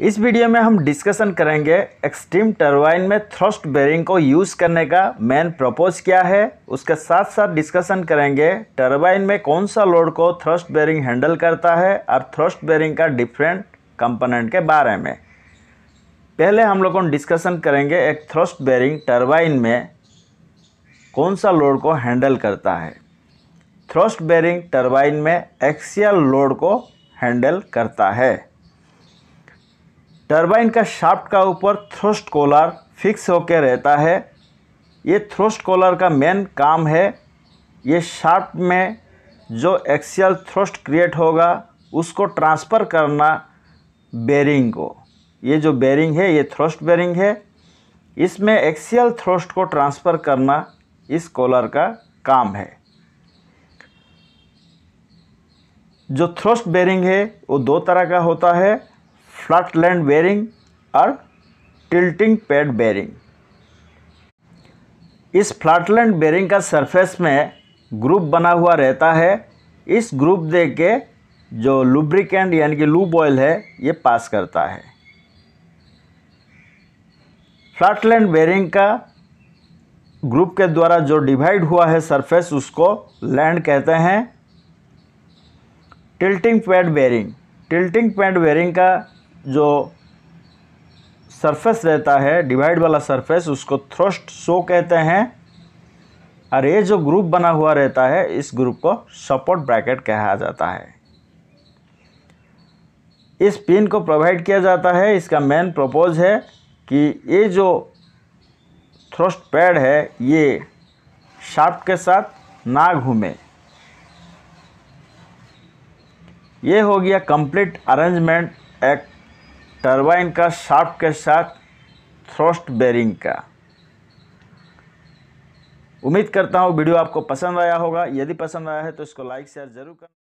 इस वीडियो में हम डिस्कशन करेंगे एक्सट्रीम टर्वाइन में थ्रस्ट बेरिंग को यूज़ करने का मेन प्रपोज क्या है उसके साथ साथ डिस्कशन करेंगे टर्बाइन में कौन सा लोड को थ्रस्ट बेरिंग हैंडल करता है और थ्रस्ट बेरिंग का डिफरेंट कंपोनेंट के बारे में पहले हम लोग डिस्कशन करेंगे एक थ्रस्ट बेरिंग टर्बाइन में कौन सा लोड को हैंडल करता है थ्रस्ट बेरिंग टर्बाइन में एक्सियल लोड को हैंडल करता है टरबाइन का शाफ्ट का ऊपर थ्रोस्ट कॉलर फिक्स होकर रहता है ये थ्रोस्ट कॉलर का मेन काम है ये शाफ्ट में जो एक्सियल थ्रोस्ट क्रिएट होगा उसको ट्रांसफ़र करना बेरिंग को ये जो बेरिंग है ये थ्रोस्ट बेरिंग है इसमें एक्सियल थ्रोस्ट को ट्रांसफ़र करना इस कॉलर का काम है जो थ्रोस्ट बेरिंग है वो दो तरह का होता है फ्लट लैंड बेरिंग और टिल्टिंग पैड बेरिंग इस फ्लटलैंड बेरिंग का सरफेस में ग्रुप बना हुआ रहता है इस ग्रुप दे के जो लुब्रिकेंट यानी कि लूब ऑयल है ये पास करता है फ्लैटलैंड बेरिंग का ग्रुप के द्वारा जो डिवाइड हुआ है सरफेस उसको लैंड कहते हैं tilting pad bearing tilting pad bearing का जो सरफेस रहता है डिवाइड वाला सरफेस उसको थ्रस्ट शो कहते हैं और ये जो ग्रुप बना हुआ रहता है इस ग्रुप को सपोर्ट ब्रैकेट कहा जाता है इस पिन को प्रोवाइड किया जाता है इसका मेन प्रपोज है कि ये जो थ्रस्ट पैड है ये शाफ्ट के साथ ना घूमे ये हो गया कंप्लीट अरेंजमेंट एक टरबाइन का शाफ्ट के साथ थ्रोस्ट बेरिंग का उम्मीद करता हूँ वीडियो आपको पसंद आया होगा यदि पसंद आया है तो इसको लाइक शेयर जरूर कर